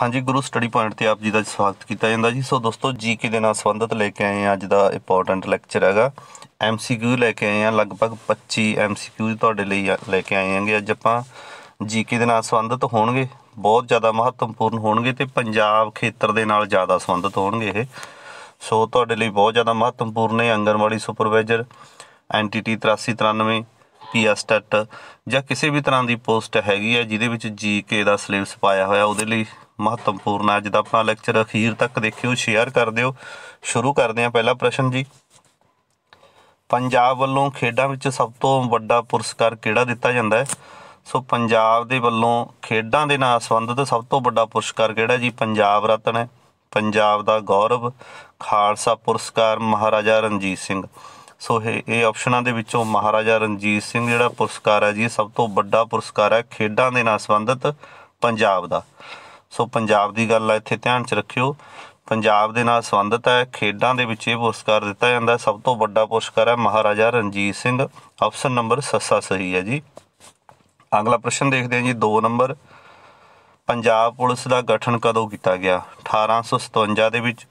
ਹਾਂਜੀ ਗੁਰੂ study point ਤੇ ਆਪ ਜੀ ਦਾ ਸਵਾਗਤ ਕੀਤਾ ਜਾਂਦਾ ਜੀ ਸੋ ਦੋਸਤੋ ਜੀਕੇ ਦੇ ਨਾਲ ਸੰਬੰਧਿਤ ਲੈ ਕੇ ਆਏ ਆ ਅੱਜ ਦਾ ਇੰਪੋਰਟੈਂਟ ਲੈਕਚਰ ਹੈਗਾ ਐਮਸੀਕਿਊ ਲੈ ਕੇ ਆਏ ਆ ਲਗਭਗ 25 ਐਮਸੀਕਿਊ ਤੁਹਾਡੇ ਲਈ ਲੈ ਕੇ ਆਏ ਆਂਗੇ ਅੱਜ ਆਪਾਂ ਜੀਕੇ ਦੇ ਨਾਲ ਸੰਬੰਧਿਤ ਹੋਣਗੇ ਬਹੁਤ ਜ਼ਿਆਦਾ ਮਹੱਤਵਪੂਰਨ ਹੋਣਗੇ ਤੇ ਪੰਜਾਬ ਖੇਤਰ ਦੇ ਨਾਲ ਜ਼ਿਆਦਾ ਸੰਬੰਧਿਤ ਹੋਣਗੇ ਇਹ ਸੋ ਤੁਹਾਡੇ ਲਈ ਬਹੁਤ ਜ਼ਿਆਦਾ ਮਹੱਤਵਪੂਰਨ ਨੇ ਅੰਗਨਵਾੜੀ ਸੁਪਰਵਾਈਜ਼ਰ ਐਨਟੀਟੀ 8393 ਪੀਐਸ ਜਾਂ ਕਿਸੇ ਵੀ ਤਰ੍ਹਾਂ ਦੀ ਪੋਸਟ ਹੈਗੀ ਹੈ ਜਿਹਦੇ ਵਿੱਚ ਜੀਕੇ ਦਾ ਸਿਲੇਬਸ ਪਾਇਆ ਹੋਇਆ ਉਹਦੇ ਲਈ ਮਹੱਤਵਪੂਰਨ ਅੱਜ ਦਾ ਆਪਣਾ ਲੈਕਚਰ ਅਖੀਰ ਤੱਕ ਦੇਖਿਓ ਸ਼ੇਅਰ ਕਰ ਦਿਓ ਸ਼ੁਰੂ ਕਰਦੇ ਆ ਪਹਿਲਾ ਪ੍ਰਸ਼ਨ ਜੀ ਪੰਜਾਬ ਵੱਲੋਂ ਖੇਡਾਂ ਵਿੱਚ ਸਭ ਤੋਂ ਵੱਡਾ ਪੁਰਸਕਾਰ ਕਿਹੜਾ ਦਿੱਤਾ ਜਾਂਦਾ ਹੈ ਸੋ ਪੰਜਾਬ ਦੇ ਵੱਲੋਂ ਖੇਡਾਂ ਦੇ ਨਾਲ ਸੰਬੰਧਿਤ ਸਭ ਤੋਂ ਵੱਡਾ ਪੁਰਸਕਾਰ ਕਿਹੜਾ ਜੀ ਪੰਜਾਬ ਰਤਨ ਹੈ ਪੰਜਾਬ ਦਾ ਗੌਰਵ ਖਾਲਸਾ ਪੁਰਸਕਾਰ ਮਹਾਰਾਜਾ ਰਣਜੀਤ ਸਿੰਘ ਸੋ ਇਹ ਇਹ ਆਪਸ਼ਨਾਂ ਦੇ ਵਿੱਚੋਂ ਮਹਾਰਾਜਾ ਰਣਜੀਤ ਸਿੰਘ ਜਿਹੜਾ ਪੁਰਸਕਾਰ ਹੈ ਜੀ ਸਭ ਤੋਂ ਵੱਡਾ ਪੁਰਸਕਾਰ ਹੈ ਖੇਡਾਂ ਦੇ ਨਾਲ ਸੰਬੰਧਿਤ ਪੰਜਾਬ ਦਾ ਸੋ ਪੰਜਾਬ ਦੀ ਗੱਲ ਆ ਇੱਥੇ ਧਿਆਨ 'ਚ ਰੱਖਿਓ ਪੰਜਾਬ ਦੇ ਨਾਲ ਸੰਬੰਧਿਤ ਹੈ ਖੇਡਾਂ ਦੇ ਵਿੱਚ ਇਹ ਪੁਰਸਕਾਰ ਦਿੱਤਾ ਜਾਂਦਾ ਸਭ ਤੋਂ ਵੱਡਾ ਪੁਰਸਕਾਰ ਹੈ ਮਹਾਰਾਜਾ ਰਣਜੀਤ ਸਿੰਘ ਆਪਸ਼ਨ ਨੰਬਰ ਸੱਸਾ ਸਹੀ ਹੈ ਜੀ ਅਗਲਾ ਪ੍ਰਸ਼ਨ ਦੇਖਦੇ ਹਾਂ ਜੀ 2 ਨੰਬਰ ਪੰਜਾਬ ਪੁਲਿਸ ਦਾ ਗਠਨ ਕਦੋਂ ਕੀਤਾ ਗਿਆ 1857 ਦੇ ਵਿੱਚ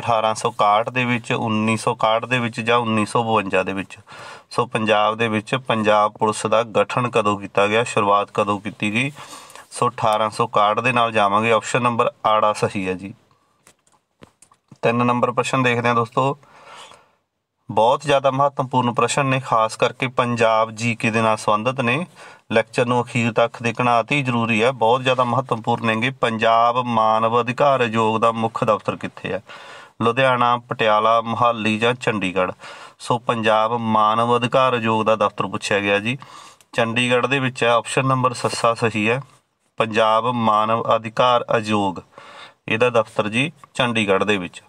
1861 ਦੇ ਵਿੱਚ 1961 ਦੇ ਵਿੱਚ ਜਾਂ 1952 ਦੇ ਵਿੱਚ ਸੋ ਪੰਜਾਬ ਦੇ ਵਿੱਚ ਪੰਜਾਬ ਪੁਲਿਸ ਦਾ ਗਠਨ ਕਦੋਂ ਕੀਤਾ ਗਿਆ ਸ਼ੁਰੂਆਤ ਕਦੋਂ ਕੀਤੀ ਗਈ ਸੋ 1861 ਦੇ ਨਾਲ ਜਾਵਾਂਗੇ ਆਪਸ਼ਨ ਨੰਬਰ ਆੜਾ ਸਹੀ ਹੈ ਜੀ 3 ਨੰਬਰ ਪ੍ਰਸ਼ਨ ਦੇਖਦੇ ਹਾਂ ਦੋਸਤੋ ਬਹੁਤ ਜ਼ਿਆਦਾ ਮਹੱਤਵਪੂਰਨ ਪ੍ਰਸ਼ਨ ਨੇ ਖਾਸ ਕਰਕੇ ਪੰਜਾਬ ਜੀਕੇ ਦੇ ਨਾਲ ਸੰਬੰਧਿਤ ਨੇ ਲੈਕਚਰ ਨੂੰ ਅਖੀਰ ਤੱਕ ਦੇਖਣਾ ਅਤੀ ਜ਼ਰੂਰੀ ਹੈ ਬਹੁਤ ਜ਼ਿਆਦਾ ਮਹੱਤਵਪੂਰਨ ਹੈਗੇ ਪੰਜਾਬ ਮਾਨਵ ਅਧਿਕਾਰ ਆਯੋਗ ਦਾ ਮੁੱਖ ਦਫ਼ਤਰ ਕਿੱਥੇ ਹੈ ਲੁਧਿਆਣਾ ਪਟਿਆਲਾ ਮੁਹਾਲੀ ਜਾਂ ਚੰਡੀਗੜ੍ਹ ਸੋ ਪੰਜਾਬ ਮਾਨਵ ਅਧਿਕਾਰ ਆਯੋਗ ਦਾ ਦਫ਼ਤਰ ਪੁੱਛਿਆ ਗਿਆ ਜੀ ਚੰਡੀਗੜ੍ਹ ਦੇ ਵਿੱਚ ਹੈ ਆਪਸ਼ਨ ਨੰਬਰ ਸੱਸਾ ਸਹੀ ਹੈ ਪੰਜਾਬ ਮਾਨਵ ਅਧਿਕਾਰ ਆਯੋਗ ਇਹਦਾ ਦਫ਼ਤਰ ਜੀ ਚੰਡੀਗੜ੍ਹ ਦੇ ਵਿੱਚ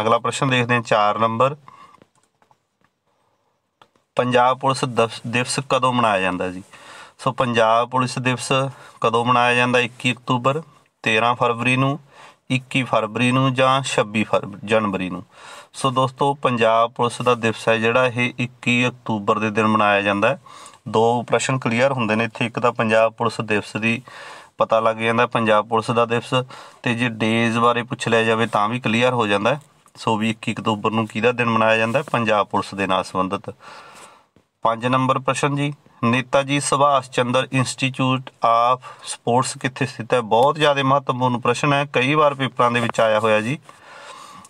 ਅਗਲਾ ਪ੍ਰਸ਼ਨ ਦੇਖਦੇ ਹਾਂ 4 ਨੰਬਰ ਪੰਜਾਬ ਪੁਲਿਸ ਦਿਵਸ ਕਦੋਂ ਮਨਾਇਆ ਜਾਂਦਾ ਜੀ ਸੋ ਪੰਜਾਬ ਪੁਲਿਸ ਦਿਵਸ ਕਦੋਂ ਮਨਾਇਆ ਜਾਂਦਾ 21 ਅਕਤੂਬਰ 13 ਫਰਵਰੀ ਨੂੰ 21 ਫਰਵਰੀ ਨੂੰ ਜਾਂ 26 ਜਨਵਰੀ ਨੂੰ ਸੋ ਦੋਸਤੋ ਪੰਜਾਬ ਪੁਲਿਸ ਦਾ ਦਿਵਸ ਹੈ ਜਿਹੜਾ ਇਹ 21 ਅਕਤੂਬਰ ਦੇ ਦਿਨ ਮਨਾਇਆ ਜਾਂਦਾ ਹੈ ਦੋ ਪ੍ਰਸ਼ਨ ਕਲੀਅਰ ਹੁੰਦੇ ਨੇ ਇੱਥੇ ਇੱਕ ਤਾਂ ਪੰਜਾਬ ਪੁਲਿਸ ਦਿਵਸ ਦੀ ਪਤਾ ਲੱਗ ਜਾਂਦਾ ਪੰਜਾਬ ਪੁਲਿਸ ਦਾ ਦਿਵਸ ਤੇ ਜੇ ਡੇਜ਼ ਬਾਰੇ ਪੁੱਛ ਲਿਆ ਜਾਵੇ ਤਾਂ ਵੀ ਕਲੀਅਰ ਹੋ ਜਾਂਦਾ ਸੋ ਵੀ 21 ਅਕਤੂਬਰ ਨੂੰ ਕਿਹਦਾ ਦਿਨ ਮਨਾਇਆ ਜਾਂਦਾ ਪੰਜਾਬ ਪੁਲਿਸ ਦੇ ਨਾਲ ਸੰਬੰਧਿਤ 5 ਨੰਬਰ ਪ੍ਰਸ਼ਨ ਜੀ Neta ji Subhash Chandra institute of sports ਕਿੱਥੇ ਸਥਿਤ ਹੈ ਬਹੁਤ ਜ਼ਿਆਦਾ ਮਹੱਤਵਪੂਰਨ ਪ੍ਰਸ਼ਨ ਹੈ ਕਈ ਵਾਰ ਪੇਪਰਾਂ ਦੇ ਵਿੱਚ ਆਇਆ ਹੋਇਆ ਜੀ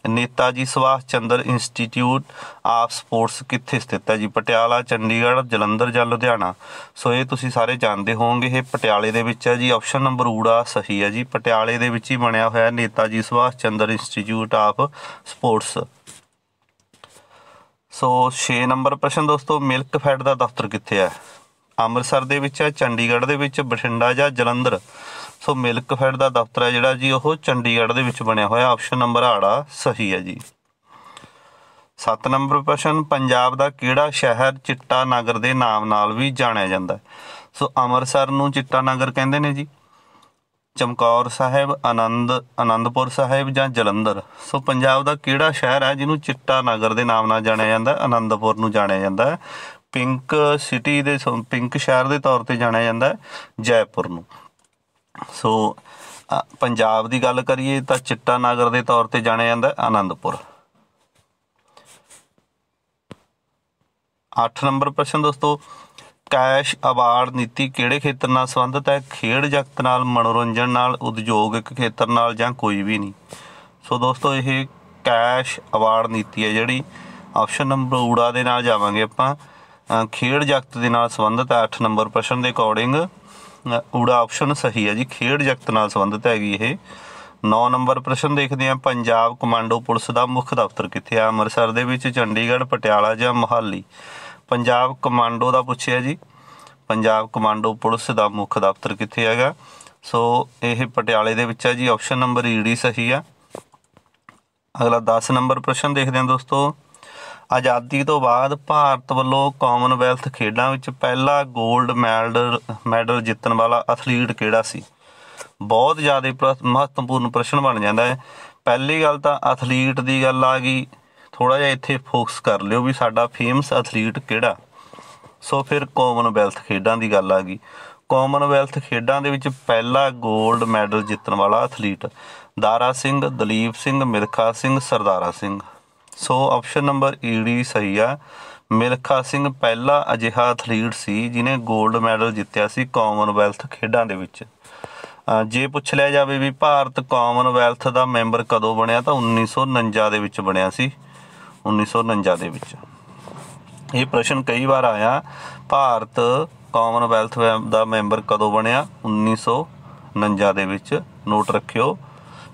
Netaji Subhash Chandra institute of sports ਕਿੱਥੇ ਸਥਿਤ ਹੈ ਜੀ ਪਟਿਆਲਾ ਚੰਡੀਗੜ੍ਹ ਜਲੰਧਰ ਜਾਂ ਲੁਧਿਆਣਾ ਸੋ ਇਹ ਤੁਸੀਂ ਸਾਰੇ ਜਾਣਦੇ ਹੋਵੋਗੇ ਇਹ ਪਟਿਆਲੇ ਦੇ ਵਿੱਚ ਹੈ ਜੀ ਆਪਸ਼ਨ ਨੰਬਰ ਊੜਾ ਸਹੀ ਹੈ ਜੀ ਪਟਿਆਲੇ ਦੇ ਵਿੱਚ ਹੀ ਬਣਿਆ ਹੋਇਆ Netaji Subhash Chandra institute of sports so 6 number ਪ੍ਰਸ਼ਨ ਦੋਸਤੋ ਮਿਲਕ ਫੈਡ ਦਾ ਦਫ਼ਤਰ ਕਿੱਥੇ ਹੈ ਅੰਮ੍ਰਿਤਸਰ ਦੇ ਵਿੱਚ ਹੈ ਚੰਡੀਗੜ੍ਹ ਦੇ ਵਿੱਚ ਬਠਿੰਡਾ ਜਾਂ ਜਲੰਧਰ ਸੋ ਮਿਲਕ ਫੈਡ ਦਾ ਦਫ਼ਤਰ ਹੈ ਜਿਹੜਾ ਜੀ ਉਹ ਚੰਡੀਗੜ੍ਹ ਦੇ ਵਿੱਚ ਬਣਿਆ ਹੋਇਆ ਆਪਸ਼ਨ ਨੰਬਰ ਆੜਾ ਸਹੀ ਹੈ ਜੀ 7 ਨੰਬਰ ਪ੍ਰਸ਼ਨ ਪੰਜਾਬ ਦਾ ਕਿਹੜਾ ਸ਼ਹਿਰ ਚਿੱਟਾ ਨਗਰ ਦੇ ਨਾਮ ਨਾਲ ਵੀ ਜਾਣਿਆ ਜਾਂਦਾ ਸੋ ਅੰਮ੍ਰਿਤਸਰ ਨੂੰ ਚਿੱਟਾ ਨਗਰ ਕਹਿੰਦੇ ਨੇ ਜੀ ਚਮਕੌਰ ਸਾਹਿਬ ਆਨੰਦ ਆਨੰਦਪੁਰ ਸਾਹਿਬ ਜਾਂ ਜਲੰਧਰ ਸੋ ਪੰਜਾਬ ਦਾ ਕਿਹੜਾ ਸ਼ਹਿਰ ਹੈ ਜਿਹਨੂੰ ਚਿੱਟਾ ਨਗਰ ਦੇ ਨਾਮ ਨਾਲ ਜਾਣਿਆ ਜਾਂਦਾ ਆਨੰਦਪੁਰ ਨੂੰ ਜਾਣਿਆ ਜਾਂਦਾ ਪਿੰਕ ਸਿਟੀ ਦੇ ਪਿੰਕ ਸ਼ਹਿਰ ਦੇ ਤੌਰ ਤੇ ਜਾਣਿਆ ਜਾਂਦਾ ਜੈਪੁਰ ਨੂੰ ਸੋ ਪੰਜਾਬ ਦੀ ਗੱਲ ਕਰੀਏ ਤਾਂ ਚਿੱਟਾ ਨਗਰ ਦੇ ਤੌਰ ਤੇ ਜਾਣਿਆ ਜਾਂਦਾ ਆਨੰਦਪੁਰ 8 ਨੰਬਰ ਪ੍ਰਸ਼ਨ ਦੋਸਤੋ ਕੈਸ਼ ਅਵਾਰਡ ਨੀਤੀ ਕਿਹੜੇ ਖੇਤਰ ਨਾਲ ਸੰਬੰਧਿਤ ਹੈ ਖੇਡ ਜਗਤ ਨਾਲ ਮਨੋਰੰਜਨ ਨਾਲ ਉਦਯੋਗਿਕ ਖੇਤਰ ਨਾਲ ਜਾਂ ਕੋਈ ਵੀ ਨਹੀਂ ਸੋ ਦੋਸਤੋ ਇਹ ਕੈਸ਼ ਅਵਾਰਡ ਨੀਤੀ ਹੈ ਜਿਹੜੀ ਆਪਸ਼ਨ ਨੰਬਰ ਊੜਾ ਦੇ ਨਾਲ ਜਾਵਾਂਗੇ ਆਪਾਂ ਖੇਡ ਜਗਤ ਦੇ ਨਾਲ ਸੰਬੰਧਿਤ ਹੈ 8 ਨੰਬਰ ਪ੍ਰਸ਼ਨ ਦੇ ਅਕੋਰਡਿੰਗ ਊੜਾ ਆਪਸ਼ਨ ਸਹੀ ਹੈ ਜੀ ਖੇਡ ਜਗਤ ਨਾਲ ਸੰਬੰਧਿਤ ਹੈਗੀ ਇਹ 9 ਨੰਬਰ ਪ੍ਰਸ਼ਨ ਦੇਖਦੇ ਆ ਪੰਜਾਬ ਕਮਾਂਡੋ ਪੁਲਿਸ ਦਾ ਮੁੱਖ ਦਫ਼ਤਰ ਕਿੱਥੇ ਆ ਅੰਮ੍ਰਿਤਸਰ ਦੇ ਵਿੱਚ ਚੰਡੀਗੜ੍ਹ ਪਟਿਆਲਾ ਜਾਂ ਮੋਹਾਲੀ ਪੰਜਾਬ ਕਮਾਂਡੋ ਦਾ ਪੁੱਛਿਆ ਜੀ ਪੰਜਾਬ ਕਮਾਂਡੋ ਪੁਲਿਸ ਦਾ ਮੁੱਖ ਦਫ਼ਤਰ ਕਿੱਥੇ ਹੈਗਾ ਸੋ ਇਹ ਪਟਿਆਲੇ ਦੇ ਵਿੱਚ ਹੈ ਜੀ ਆਪਸ਼ਨ ਨੰਬਰ ਡੀ ਸਹੀ ਆ ਅਗਲਾ 10 ਨੰਬਰ ਪ੍ਰਸ਼ਨ ਦੇਖਦੇ ਆ ਦੋਸਤੋ ਆਜ਼ਾਦੀ ਤੋਂ ਬਾਅਦ ਭਾਰਤ ਵੱਲੋਂ ਕਾਮਨਵੈਲਥ ਖੇਡਾਂ ਵਿੱਚ ਪਹਿਲਾ 골ਡ ਮੈਡਲ ਮੈਡਲ ਜਿੱਤਣ ਵਾਲਾ ਐਥਲੀਟ ਕਿਹੜਾ ਸੀ ਬਹੁਤ ਜ਼ਿਆਦਾ ਮਹੱਤਵਪੂਰਨ ਪ੍ਰਸ਼ਨ ਬਣ ਜਾਂਦਾ ਹੈ ਪਹਿਲੀ ਗੱਲ ਤਾਂ ਐਥਲੀਟ ਦੀ ਗੱਲ ਆ ਗਈ ਥੋੜਾ ਜਿਹਾ ਇੱਥੇ ਫੋਕਸ ਕਰ ਲਿਓ ਵੀ ਸਾਡਾ ਫੇਮਸ ਐਥਲੀਟ ਕਿਹੜਾ ਸੋ ਫਿਰ ਕਾਮਨਵੈਲਥ ਖੇਡਾਂ ਦੀ ਗੱਲ ਆ ਗਈ ਕਾਮਨਵੈਲਥ ਖੇਡਾਂ ਦੇ ਵਿੱਚ ਪਹਿਲਾ 골ਡ ਮੈਡਲ ਜਿੱਤਣ ਵਾਲਾ athlete Dara Singh Dalip Singh Milkha Singh Sardara Singh so option number D ਸਹੀ ਆ ਮਿਲਖਾ ਸਿੰਘ ਪਹਿਲਾ ਅਜਿਹਾ ਐਥਲੀਟ ਸੀ ਜਿਨੇ 골ਡ ਮੈਡਲ ਜਿੱਤਿਆ ਸੀ ਕਾਮਨਵੈਲਥ ਖੇਡਾਂ ਦੇ ਵਿੱਚ ਜੇ ਪੁੱਛ ਲਿਆ ਜਾਵੇ ਵੀ ਭਾਰਤ ਕਾਮਨਵੈਲਥ ਦਾ ਮੈਂਬਰ ਕਦੋਂ ਬਣਿਆ ਤਾਂ 1949 ਦੇ ਵਿੱਚ ਬਣਿਆ ਸੀ 1949 ਦੇ ਵਿੱਚ ਇਹ ਪ੍ਰਸ਼ਨ ਕਈ ਵਾਰ ਆਇਆ ਭਾਰਤ ਕਾਮਨਵੈਲਥ ਦਾ ਮੈਂਬਰ ਕਦੋਂ ਬਣਿਆ 1949 ਦੇ ਵਿੱਚ ਨੋਟ ਰੱਖਿਓ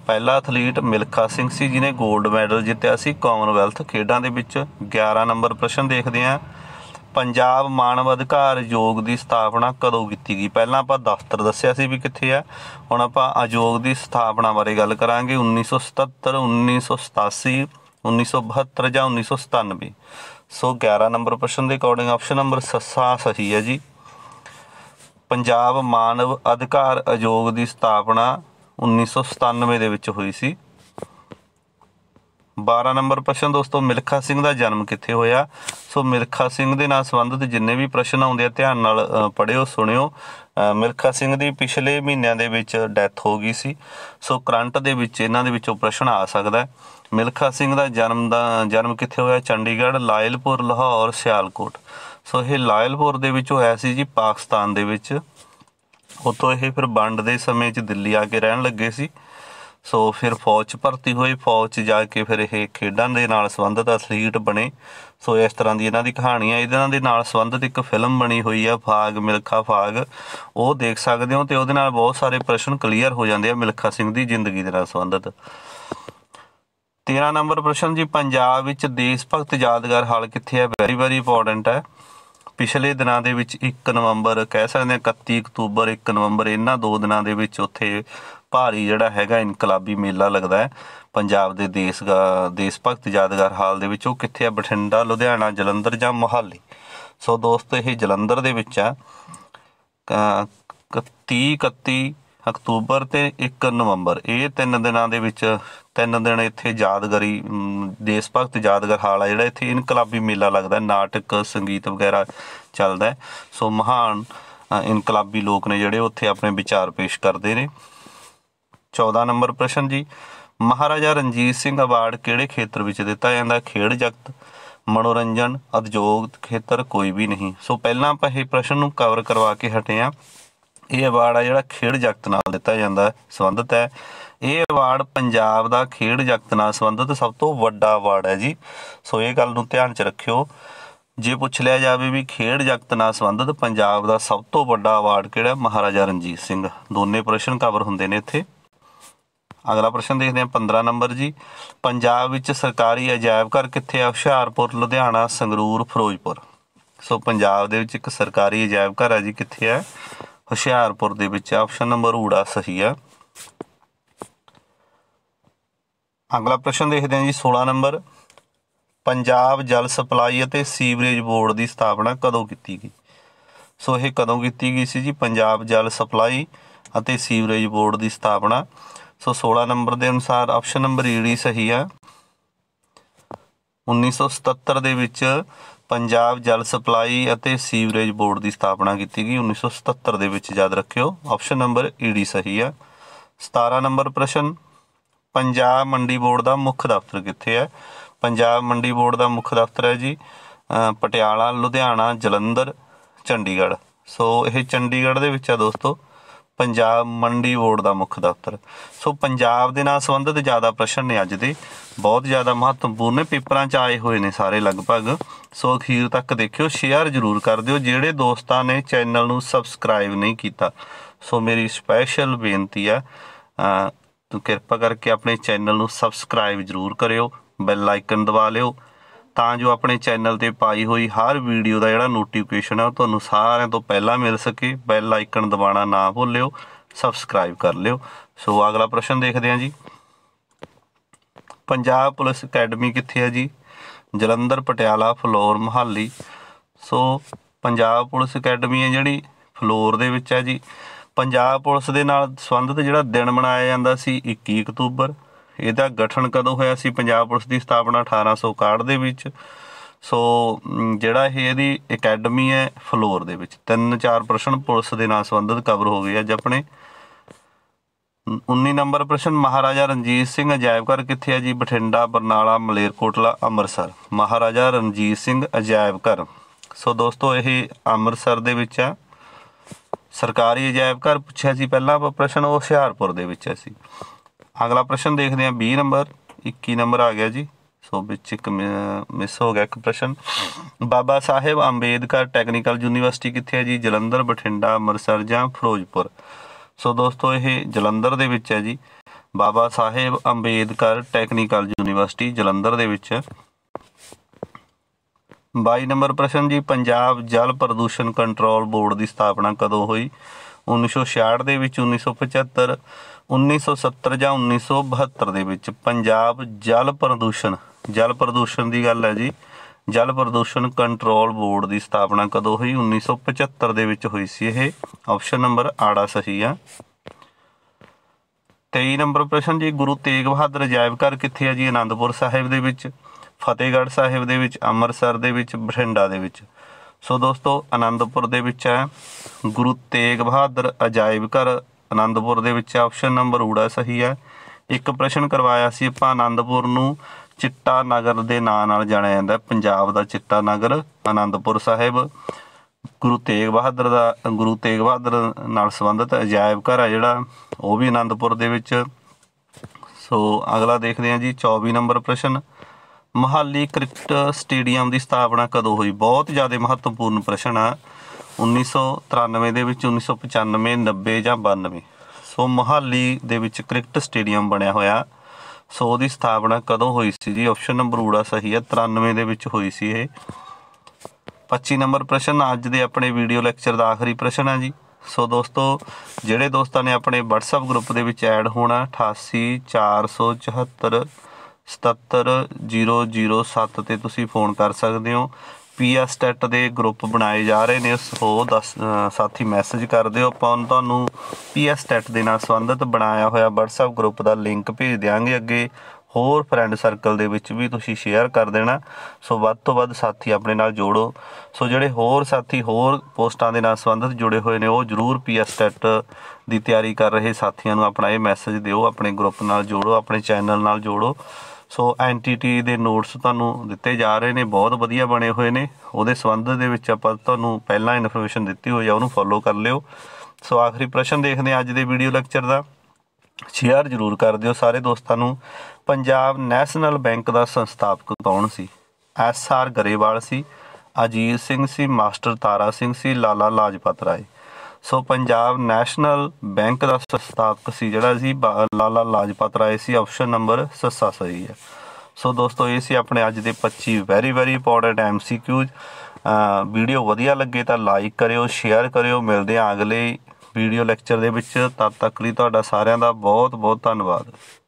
ਪਹਿਲਾ ਐਥਲੀਟ ਮਿਲਖਾ ਸਿੰਘ ਸੀ ਜਿਨੇ 골ਡ ਮੈਡਲ ਜਿੱਤਿਆ ਸੀ ਕਾਮਨਵੈਲਥ ਖੇਡਾਂ ਦੇ ਵਿੱਚ 11 ਨੰਬਰ ਪ੍ਰਸ਼ਨ ਦੇਖਦੇ ਆਂ ਪੰਜਾਬ ਮਾਨਵ ਅਧਿਕਾਰ ਆਯੋਗ ਦੀ ਸਥਾਪਨਾ ਕਦੋਂ ਕੀਤੀ ਗਈ ਪਹਿਲਾਂ ਆਪਾਂ ਦਫ਼ਤਰ ਦੱਸਿਆ ਸੀ ਵੀ ਕਿੱਥੇ ਆ ਹੁਣ ਆਪਾਂ ਆਯੋਗ ਦੀ ਸਥਾਪਨਾ ਬਾਰੇ ਗੱਲ ਕਰਾਂਗੇ 1977 1987 1972 ਜਾਂ 1997 ਸੋ 11 ਨੰਬਰ ਪ੍ਰਸ਼ਨ ਦੇ ਅਕੋਰਡਿੰਗ ਆਪਸ਼ਨ ਨੰਬਰ 7 ਸਹੀ ਹੈ ਜੀ ਪੰਜਾਬ ਮਾਨਵ ਅਧਿਕਾਰ ਆਯੋਗ ਦੀ ਸਥਾਪਨਾ 1997 ਦੇ ਵਿੱਚ ਹੋਈ ਸੀ 12 ਨੰਬਰ ਪ੍ਰਸ਼ਨ ਦੋਸਤੋ ਮਿਲਖਾ ਸਿੰਘ ਦਾ ਜਨਮ ਕਿੱਥੇ ਹੋਇਆ ਸੋ ਮਿਲਖਾ ਸਿੰਘ ਦੇ ਨਾਲ ਸੰਬੰਧਿਤ ਜਿੰਨੇ ਵੀ ਪ੍ਰਸ਼ਨ ਆਉਂਦੇ ਆ ਧਿਆਨ ਨਾਲ ਪੜਿਓ ਸੁਣਿਓ ਮਿਲਖਾ ਸਿੰਘ ਦੀ ਪਿਛਲੇ ਮਹੀਨਿਆਂ ਦੇ ਵਿੱਚ ਡੈਥ ਹੋ ਗਈ ਸੀ ਸੋ ਕਰੰਟ ਦੇ ਵਿੱਚ ਇਹਨਾਂ ਦੇ ਵਿੱਚੋਂ ਪ੍ਰਸ਼ਨ ਆ ਸਕਦਾ ਮਿਲਖਾ ਸਿੰਘ ਦਾ ਜਨਮ ਦਾ ਜਨਮ ਕਿੱਥੇ ਹੋਇਆ ਚੰਡੀਗੜ੍ਹ ਲਾਇਲਪੁਰ ਲਾਹੌਰ ਸਿਆਲਕੋਟ ਸੋ ਇਹ ਲਾਇਲਪੁਰ ਦੇ ਵਿੱਚ ਹੋਇਆ ਸੀ ਜੀ ਪਾਕਿਸਤਾਨ ਦੇ ਵਿੱਚ ਉਤੋਂ ਇਹ ਫਿਰ ਵੰਡ ਦੇ ਸਮੇਂ 'ਚ ਦਿੱਲੀ ਆ ਕੇ ਰਹਿਣ ਲੱਗੇ ਸੀ ਸੋ ਫਿਰ ਫੌਜ 'ਚ ਭਰਤੀ ਹੋਏ ਫੌਜ 'ਚ ਜਾ ਕੇ ਫਿਰ ਇਹ ਖੇਡਾਂ ਦੇ ਨਾਲ ਸੰਬੰਧਿਤ ਅਥਲੀਟ ਬਣੇ ਸੋ ਇਸ ਤਰ੍ਹਾਂ ਦੀ ਇਹਨਾਂ ਦੀ ਕਹਾਣੀ ਆ ਇਹਨਾਂ ਦੇ ਨਾਲ ਸੰਬੰਧਿਤ ਇੱਕ ਫਿਲਮ ਬਣੀ ਹੋਈ ਆ ਫਾਗ ਮਿਲਖਾ ਫਾਗ ਉਹ ਦੇਖ ਸਕਦੇ ਹੋ ਤੇ ਉਹਦੇ ਨਾਲ ਬਹੁਤ ਸਾਰੇ ਪ੍ਰਸ਼ਨ ਕਲੀਅਰ ਹੋ ਜਾਂਦੇ ਆ ਮਿਲਖਾ ਸਿੰਘ ਦੀ ਜ਼ਿੰਦਗੀ ਦੇ ਨਾਲ ਸੰਬੰਧਿਤ 13 ਨੰਬਰ ਪ੍ਰਸ਼ਨ ਜੀ ਪੰਜਾਬ ਵਿੱਚ ਦੇਸ਼ ਭਗਤ ਯਾਦਗਾਰ ਹਾਲ ਕਿੱਥੇ ਹੈ ਵੈਰੀ ਵੈਰੀ ਇੰਪੋਰਟੈਂਟ ਹੈ ਪਿਛਲੇ ਦਿਨਾਂ ਦੇ ਵਿੱਚ 1 ਨਵੰਬਰ ਕਹਿ ਸਕਦੇ ਹਾਂ 31 ਅਕਤੂਬਰ 1 ਨਵੰਬਰ ਇਹਨਾਂ ਦੋ ਦਿਨਾਂ ਦੇ ਵਿੱਚ ਉੱਥੇ ਭਾਰੀ ਜਿਹੜਾ ਹੈਗਾ ਇਨਕਲਾਬੀ ਮੇਲਾ ਲੱਗਦਾ ਹੈ ਪੰਜਾਬ ਦੇ ਦੇਸ਼ ਦੇਸ਼ ਭਗਤ ਯਾਦਗਾਰ ਹਾਲ ਦੇ ਵਿੱਚ ਉਹ ਕਿੱਥੇ ਆ ਬਠਿੰਡਾ ਲੁਧਿਆਣਾ ਜਲੰਧਰ ਜਾਂ ਮੁਹਾਲੀ ਸੋ ਦੋਸਤੋ ਇਹ ਜਲੰਧਰ ਦੇ ਵਿੱਚ ਆ 31 31 ਅਕਤੂਬਰ ਤੇ 1 ਨਵੰਬਰ ਇਹ ਤਿੰਨ ਦਿਨਾਂ ਦੇ ਵਿੱਚ ਤਿੰਨ ਦਿਨ ਇੱਥੇ ਯਾਦਗਾਰੀ ਦੇਸ਼ ਭਗਤ ਯਾਦਗਾਰ ਹਾਲ ਆ ਜਿਹੜਾ ਇੱਥੇ ਇਨਕਲਾਬੀ ਮੇਲਾ ਲੱਗਦਾ ਨਾਟਕ ਸੰਗੀਤ ਵਗੈਰਾ ਚੱਲਦਾ ਸੋ ਮਹਾਨ ਇਨਕਲਾਬੀ ਲੋਕ ਨੇ ਜਿਹੜੇ ਉੱਥੇ ਆਪਣੇ ਵਿਚਾਰ ਪੇਸ਼ ਕਰਦੇ ਨੇ 14 ਨੰਬਰ ਪ੍ਰਸ਼ਨ ਜੀ ਮਹਾਰਾਜਾ ਰਣਜੀਤ ਸਿੰਘ ਅਵਾਰਡ ਕਿਹੜੇ ਖੇਤਰ ਵਿੱਚ ਦਿੱਤਾ ਜਾਂਦਾ ਖੇਡ ਜਗਤ ਮਨੋਰੰਜਨ ਉਦਯੋਗ ਖੇਤਰ ਕੋਈ ਵੀ ਨਹੀਂ ਸੋ ਪਹਿਲਾਂ ਆਪਾਂ ਇਹ ਪ੍ਰਸ਼ਨ ਨੂੰ ਕਵਰ ਕਰਵਾ ਕੇ ਹਟੇ ਆਂ ਇਹ ਅਵਾਰਡ ਆ ਜਿਹੜਾ ਖੇਡ ਜਗਤ ਨਾਲ ਦਿੱਤਾ ਜਾਂਦਾ ਸੰਬੰਧਿਤ ਹੈ ਇਹ ਅਵਾਰਡ ਪੰਜਾਬ ਦਾ ਖੇਡ ਜਗਤ ਨਾਲ ਸੰਬੰਧਿਤ ਸਭ ਤੋਂ ਵੱਡਾ ਅਵਾਰਡ ਹੈ ਜੀ ਸੋ ਇਹ ਗੱਲ ਨੂੰ ਧਿਆਨ 'ਚ ਰੱਖਿਓ ਜੇ ਪੁੱਛ ਲਿਆ ਜਾਵੇ ਵੀ ਖੇਡ ਜਗਤ ਨਾਲ ਸੰਬੰਧਿਤ ਪੰਜਾਬ ਦਾ ਸਭ ਤੋਂ ਵੱਡਾ ਅਵਾਰਡ ਕਿਹੜਾ ਮਹਾਰਾਜਾ ਰਣਜੀਤ ਸਿੰਘ ਦੋਨੇ ਪ੍ਰਸ਼ਨ ਕਵਰ ਹੁੰਦੇ ਨੇ ਇੱਥੇ ਅਗਲਾ ਪ੍ਰਸ਼ਨ ਦੇਖਦੇ ਹਾਂ 15 ਨੰਬਰ ਜੀ ਪੰਜਾਬ ਵਿੱਚ ਸਰਕਾਰੀ ਅਜਾਇਬ ਘਰ ਕਿੱਥੇ ਆ ਹੁਸ਼ਿਆਰਪੁਰ ਲੁਧਿਆਣਾ ਸੰਗਰੂਰ ਫਿਰੋਜ਼ਪੁਰ ਸੋ ਪੰਜਾਬ ਦੇ ਵਿੱਚ ਇੱਕ ਸਰਕਾਰੀ ਅਜਾਇਬ ਘਰ ਹੈ ਜੀ ਕਿੱਥੇ ਆ ਹੁਸ਼ਿਆਰਪੁਰ ਦੇ ਵਿੱਚ ਆਪਸ਼ਨ ਨੰਬਰ ਊੜਾ ਸਹੀ ਆ ਅਗਲਾ ਪ੍ਰਸ਼ਨ ਦੇਖਦੇ ਹਾਂ ਜੀ 16 ਨੰਬਰ ਪੰਜਾਬ ਜਲ ਸਪਲਾਈ ਅਤੇ ਸੀਵਰੇਜ ਬੋਰਡ ਦੀ ਸਥਾਪਨਾ ਕਦੋਂ ਕੀਤੀ ਗਈ ਸੋ ਇਹ ਕਦੋਂ ਕੀਤੀ ਗਈ ਸੀ ਜੀ ਪੰਜਾਬ ਜਲ ਸਪਲਾਈ ਅਤੇ ਸੀਵਰੇਜ ਬੋਰਡ ਦੀ ਸਥਾਪਨਾ ਸੋ 16 ਨੰਬਰ ਦੇ ਅਨੁਸਾਰ ਆਪਸ਼ਨ ਨੰਬਰ ਈੜੀ ਸਹੀ ਆ 1977 ਦੇ ਵਿੱਚ ਪੰਜਾਬ ਜਲ ਸਪਲਾਈ ਅਤੇ ਸੀਵਰੇਜ ਬੋਰਡ ਦੀ ਸਥਾਪਨਾ ਕੀਤੀ ਗਈ 1977 ਦੇ ਵਿੱਚ ਯਾਦ ਰੱਖਿਓ ਆਪਸ਼ਨ ਨੰਬਰ ਈਡੀ ਸਹੀ ਆ 17 ਨੰਬਰ ਪ੍ਰਸ਼ਨ ਪੰਜਾਬ ਮੰਡੀ ਬੋਰਡ ਦਾ ਮੁੱਖ ਦਫ਼ਤਰ ਕਿੱਥੇ ਹੈ ਪੰਜਾਬ ਮੰਡੀ ਬੋਰਡ ਦਾ ਮੁੱਖ ਦਫ਼ਤਰ ਹੈ ਜੀ ਪਟਿਆਲਾ ਲੁਧਿਆਣਾ ਜਲੰਧਰ ਚੰਡੀਗੜ੍ਹ ਸੋ ਇਹ ਚੰਡੀਗੜ੍ਹ ਦੇ ਵਿੱਚ ਆ ਦੋਸਤੋ ਪੰਜਾਬ ਮੰਡੀ ਬੋਰਡ ਦਾ ਮੁੱਖ ਦਫ਼ਤਰ ਸੋ ਪੰਜਾਬ ਦੇ ਨਾਲ ਸੰਬੰਧਿਤ ਜ਼ਿਆਦਾ ਪ੍ਰਸ਼ਨ ਨੇ ਅੱਜ ਦੇ ਬਹੁਤ ਜ਼ਿਆਦਾ ਮਹੱਤਵਪੂਰਨ ਪੇਪਰਾਂ 'ਚ ਆਏ ਹੋਏ ਨੇ ਸਾਰੇ ਲਗਭਗ ਸੋ ਅਖੀਰ ਤੱਕ ਦੇਖਿਓ ਸ਼ੇਅਰ ਜ਼ਰੂਰ ਕਰ ਦਿਓ ਜਿਹੜੇ ਦੋਸਤਾਂ ਨੇ ਚੈਨਲ ਨੂੰ ਸਬਸਕ੍ਰਾਈਬ ਨਹੀਂ ਕੀਤਾ ਸੋ ਮੇਰੀ ਸਪੈਸ਼ਲ ਬੇਨਤੀ ਆ ਕਿਰਪਾ ਕਰਕੇ ਆਪਣੇ ਚੈਨਲ ਨੂੰ ਸਬਸਕ੍ਰਾਈਬ ਜ਼ਰੂਰ ਕਰਿਓ ਬੈਲ ਆਈਕਨ ਦਬਾ ਲਿਓ ਤਾਂ ਜੋ ਆਪਣੇ ਚੈਨਲ ਤੇ ਪਾਈ ਹੋਈ ਹਰ ਵੀਡੀਓ ਦਾ ਜਿਹੜਾ ਨੋਟੀਫਿਕੇਸ਼ਨ ਹੈ ਉਹ ਤੁਹਾਨੂੰ ਸਾਰਿਆਂ ਤੋਂ ਪਹਿਲਾਂ ਮਿਲ ਸਕੇ ਬੈਲ ਆਈਕਨ ਦਬਾਉਣਾ ਨਾ ਭੁੱਲਿਓ ਸਬਸਕ੍ਰਾਈਬ ਕਰ ਲਿਓ ਸੋ ਅਗਲਾ ਪ੍ਰਸ਼ਨ ਦੇਖਦੇ ਹਾਂ ਜੀ ਪੰਜਾਬ ਪੁਲਿਸ ਅਕੈਡਮੀ ਕਿੱਥੇ ਹੈ ਜੀ Jalandhar Patiala Phillaur Mohali so Punjab police academy ਹੈ ਜਿਹੜੀ ਫਲੋਰ ਦੇ ਵਿੱਚ ਹੈ ਜੀ ਪੰਜਾਬ ਪੁਲਿਸ ਦੇ ਨਾਲ ਸੰਬੰਧਿਤ ਜਿਹੜਾ ਦਿਨ ਮਨਾਇਆ ਜਾਂਦਾ ਸੀ 21 ਅਕਤੂਬਰ ਇਹਦਾ ਗਠਨ ਕਦੋਂ ਹੋਇਆ ਸੀ ਪੰਜਾਬ ਪੁਲਿਸ ਦੀ ਸਥਾਪਨਾ 1861 ਦੇ ਵਿੱਚ ਸੋ ਜਿਹੜਾ ਇਹ ਇਹਦੀ ਅਕੈਡਮੀ ਹੈ ਫਲੋਰ ਦੇ ਵਿੱਚ ਤਿੰਨ ਚਾਰ ਪ੍ਰਸ਼ਨ ਪੁਲਿਸ ਦੇ ਨਾਲ ਸੰਬੰਧਿਤ ਕਵਰ ਹੋ ਗਏ ਅੱਜ ਆਪਣੇ 19 ਨੰਬਰ ਪ੍ਰਸ਼ਨ ਮਹਾਰਾਜਾ ਰਣਜੀਤ ਸਿੰਘ ਅਜਾਇਬ ਘਰ ਕਿੱਥੇ ਹੈ ਜੀ ਬਠਿੰਡਾ ਬਰਨਾਲਾ ਮਲੇਰਕੋਟਲਾ ਅੰਮ੍ਰਿਤਸਰ ਮਹਾਰਾਜਾ ਰਣਜੀਤ ਸਿੰਘ ਅਜਾਇਬ ਘਰ ਸੋ ਦੋਸਤੋ ਇਹ ਅੰਮ੍ਰਿਤਸਰ ਦੇ ਵਿੱਚ ਆ ਸਰਕਾਰੀ ਅਜਾਇਬ ਘਰ ਪੁੱਛਿਆ ਸੀ ਪਹਿਲਾਂ ਪ੍ਰਸ਼ਨ ਉਹ ਹੁਸ਼ਿਆਰਪੁਰ ਦੇ ਵਿੱਚ ਸੀ ਅਗਲਾ ਪ੍ਰਸ਼ਨ ਦੇਖਦੇ ਹਾਂ 20 ਨੰਬਰ 21 ਨੰਬਰ ਆ ਗਿਆ ਜੀ ਸੋ ਵਿੱਚ ਇੱਕ ਮਿਸ ਹੋ ਗਿਆ ਇੱਕ ਪ੍ਰਸ਼ਨ ਬਾਬਾ ਸਾਹਿਬ ਅੰਬੇਦਕਰ ਟੈਕਨੀਕਲ ਯੂਨੀਵਰਸਿਟੀ ਕਿੱਥੇ ਹੈ ਜੀ ਜਲੰਧਰ ਬਠਿੰਡਾ ਅੰਮ੍ਰਿਤਸਰ ਜਾਂ ਫਿਰੋਜ਼ਪੁਰ ਸੋ ਦੋਸਤੋ ਇਹ ਜਲੰਧਰ ਦੇ ਵਿੱਚ ਹੈ ਜੀ ਬਾਬਾ ਸਾਹਿਬ ਅੰਬੇਦਕਰ ਟੈਕਨੀਕਲ ਯੂਨੀਵਰਸਿਟੀ ਜਲੰਧਰ ਦੇ ਵਿੱਚ 22 ਨੰਬਰ ਪ੍ਰਸ਼ਨ ਜੀ ਪੰਜਾਬ ਜਲ ਪ੍ਰਦੂਸ਼ਣ ਕੰਟਰੋਲ ਬੋਰਡ ਦੀ ਸਥਾਪਨਾ ਕਦੋਂ ਹੋਈ 1966 ਦੇ ਵਿੱਚ 1975 1970 ਜਾਂ 1972 ਦੇ ਵਿੱਚ ਪੰਜਾਬ ਜਲ ਪ੍ਰਦੂਸ਼ਣ ਜਲ ਪ੍ਰਦੂਸ਼ਣ ਦੀ ਗੱਲ ਹੈ ਜੀ ਜਲ ਪ੍ਰਦੂਸ਼ਣ ਕੰਟਰੋਲ ਬੋਰਡ ਦੀ ਸਥਾਪਨਾ ਕਦੋਂ ਹੋਈ 1975 ਦੇ ਵਿੱਚ ਹੋਈ ਸੀ ਇਹ ਆਪਸ਼ਨ ਨੰਬਰ ਆੜਾ ਸਹੀ ਆ 23 ਨੰਬਰ ਪ੍ਰਸ਼ਨ ਜੀ ਗੁਰੂ ਤੇਗ ਬਹਾਦਰ ਅਜਾਇਬ ਘਰ ਕਿੱਥੇ ਹੈ ਜੀ ਆਨੰਦਪੁਰ ਸਾਹਿਬ ਦੇ ਵਿੱਚ ਫਤਿਹਗੜ੍ਹ ਸਾਹਿਬ ਦੇ ਵਿੱਚ ਅੰਮ੍ਰਿਤਸਰ ਦੇ ਵਿੱਚ ਬਠਿੰਡਾ ਦੇ ਵਿੱਚ ਸੋ ਦੋਸਤੋ ਆਨੰਦਪੁਰ ਦੇ ਵਿੱਚ ਹੈ ਗੁਰੂ ਤੇਗ ਬਹਾਦਰ ਅਜਾਇਬ ਘਰ ਆਨੰਦਪੁਰ ਦੇ ਵਿੱਚ ਆਪਸ਼ਨ ਨੰਬਰ ਊੜਾ ਸਹੀ ਹੈ ਇੱਕ ਪ੍ਰਸ਼ਨ ਕਰਵਾਇਆ ਸੀ ਆਪਾਂ ਆਨੰਦਪੁਰ ਨੂੰ ਚਿੱਟਾ ਨਗਰ ਦੇ ਨਾਂ ਨਾਲ ਜਾਣਿਆ ਜਾਂਦਾ ਪੰਜਾਬ ਦਾ ਚਿੱਟਾ ਨਗਰ ਆਨੰਦਪੁਰ ਸਾਹਿਬ ਗੁਰੂ ਤੇਗ ਬਹਾਦਰ ਦਾ ਗੁਰੂ ਤੇਗ ਬਹਾਦਰ ਨਾਲ ਸੰਬੰਧਿਤ ਅਜਾਇਬ ਘਰ ਆ ਜਿਹੜਾ ਉਹ ਵੀ ਆਨੰਦਪੁਰ ਦੇ ਵਿੱਚ ਸੋ ਅਗਲਾ ਦੇਖਦੇ ਹਾਂ ਜੀ 24 ਨੰਬਰ ਪ੍ਰਸ਼ਨ ਮਹਾਲੀ ਕ੍ਰਿਕਟ ਸਟੇਡੀਅਮ ਦੀ ਸਥਾਪਨਾ ਕਦੋਂ ਹੋਈ ਬਹੁਤ ਜ਼ਿਆਦਾ ਮਹੱਤਵਪੂਰਨ ਪ੍ਰਸ਼ਨ ਆ 1993 ਦੇ ਵਿੱਚ 1995 90 ਜਾਂ 92 ਸੋ ਮਹਾਲੀ ਦੇ ਵਿੱਚ ਕ੍ਰਿਕਟ ਸਟੇਡੀਅਮ ਬਣਿਆ ਹੋਇਆ ਸੋ ਦੀ ਸਥਾਪਨਾ ਕਦੋਂ ਹੋਈ ਸੀ ਜੀ ਆਪਸ਼ਨ ਨੰਬਰ ਊੜਾ ਸਹੀ ਹੈ 93 ਦੇ ਵਿੱਚ ਹੋਈ ਸੀ ਇਹ 25 ਨੰਬਰ ਪ੍ਰਸ਼ਨ ਅੱਜ ਦੇ ਆਪਣੇ ਵੀਡੀਓ ਲੈਕਚਰ ਦਾ ਆਖਰੀ ਪ੍ਰਸ਼ਨ ਹੈ ਜੀ ਸੋ ਦੋਸਤੋ ਜਿਹੜੇ ਦੋਸਤਾਂ ਨੇ ਆਪਣੇ WhatsApp ਗਰੁੱਪ ਦੇ ਵਿੱਚ ਐਡ ਹੋਣਾ 77007 ਤੇ ਤੁਸੀਂ ਫੋਨ ਕਰ ਸਕਦੇ ਹੋ ਪੀਆ ਸਟੈਟ ਦੇ ਗਰੁੱਪ ਬਣਾਏ ਜਾ ਰਹੇ ਨੇ ਸੋ ਦਸ ਸਾਥੀ ਮੈਸੇਜ ਕਰ ਦਿਓ ਆਪਾਂ ਤੁਹਾਨੂੰ ਪੀਆ ਸਟੈਟ ਦੇ ਨਾਲ ਸੰਬੰਧਿਤ ਬਣਾਇਆ ਹੋਇਆ WhatsApp ਗਰੁੱਪ ਦਾ ਲਿੰਕ ਭੇਜ ਦਿਆਂਗੇ ਅੱਗੇ ਹੋਰ ਫਰੈਂਡ ਸਰਕਲ ਦੇ ਵਿੱਚ ਵੀ ਤੁਸੀਂ ਸ਼ੇਅਰ ਕਰ ਦੇਣਾ ਸੋ ਵੱਧ ਤੋਂ ਵੱਧ ਸਾਥੀ ਆਪਣੇ ਨਾਲ ਜੋੜੋ ਸੋ ਜਿਹੜੇ ਹੋਰ ਸਾਥੀ ਹੋਰ ਪੋਸਟਾਂ ਦੇ ਨਾਲ ਸੰਬੰਧਿਤ ਜੁੜੇ ਹੋਏ ਨੇ ਉਹ ਜਰੂਰ ਪੀਆ ਸਟੈਟ ਦੀ ਤਿਆਰੀ ਕਰ ਰਹੇ ਸਾਥੀਆਂ ਨੂੰ ਆਪਣਾ ਇਹ ਮੈਸੇਜ ਦਿਓ ਆਪਣੇ ਗਰੁੱਪ ਨਾਲ ਜੋੜੋ ਆਪਣੇ ਚੈਨਲ ਨਾਲ ਜੋੜੋ ਸੋ ਐਨਟੀਟੀ ਦੇ ਨੋਟਸ ਤੁਹਾਨੂੰ ਦਿੱਤੇ ਜਾ ਰਹੇ ਨੇ ਬਹੁਤ ਵਧੀਆ ਬਣੇ ਹੋਏ ਨੇ ਉਹਦੇ ਸੰਬੰਧ ਦੇ ਵਿੱਚ ਆਪਾਂ ਤੁਹਾਨੂੰ ਪਹਿਲਾਂ ਇਨਫੋਰਮੇਸ਼ਨ ਦਿੱਤੀ ਹੋਈ ਆ ਉਹਨੂੰ ਫੋਲੋ ਕਰ ਲਿਓ ਸੋ ਆਖਰੀ ਪ੍ਰਸ਼ਨ ਦੇਖਦੇ ਆ ਅੱਜ ਦੇ ਵੀਡੀਓ ਲੈਕਚਰ ਦਾ ਸ਼ੇਅਰ ਜ਼ਰੂਰ ਕਰ ਦਿਓ ਸਾਰੇ ਦੋਸਤਾਂ ਨੂੰ ਪੰਜਾਬ ਨੈਸ਼ਨਲ ਬੈਂਕ ਦਾ ਸੰਸਥਾਪਕ ਕੌਣ ਸੀ ਐਸ ਆਰ ਗਰੇਵਾਲ ਸੀ ਅਜੀਤ ਸਿੰਘ ਸੀ ਮਾਸਟਰ ਤਾਰਾ ਸਿੰਘ ਸੀ Lala Lajpat Rai so Punjab national bank ਦਾ ਸਥਾਪਕ ਸੀ ਜਿਹੜਾ ਸੀ ਲਾਲਾ ਲਾਜਪਤ ਰਾਏ ਸੀ ਆਪਸ਼ਨ ਨੰਬਰ 7 ਸਹੀ ਹੈ ਸੋ ਦੋਸਤੋ ਇਹ ਸੀ ਆਪਣੇ ਅੱਜ ਦੇ 25 very very important MCQs video ਵਧੀਆ ਲੱਗੇ ਤਾਂ ਲਾਈਕ ਕਰਿਓ ਸ਼ੇਅਰ ਕਰਿਓ ਮਿਲਦੇ ਆਂ ਅਗਲੇ ਵੀਡੀਓ ਲੈਕਚਰ ਦੇ ਵਿੱਚ ਤਦ ਤੱਕ ਲਈ ਤੁਹਾਡਾ ਸਾਰਿਆਂ ਦਾ ਬਹੁਤ ਬਹੁਤ ਧੰਨਵਾਦ